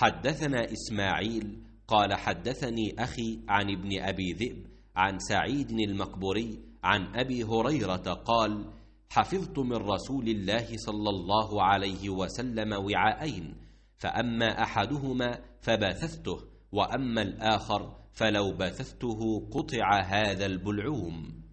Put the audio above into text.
حدثنا إسماعيل قال حدثني أخي عن ابن أبي ذئب عن سعيد المقبوري عن أبي هريرة قال حفظت من رسول الله صلى الله عليه وسلم وعاءين فأما أحدهما فبثثته وأما الآخر فلو بثثته قطع هذا البلعوم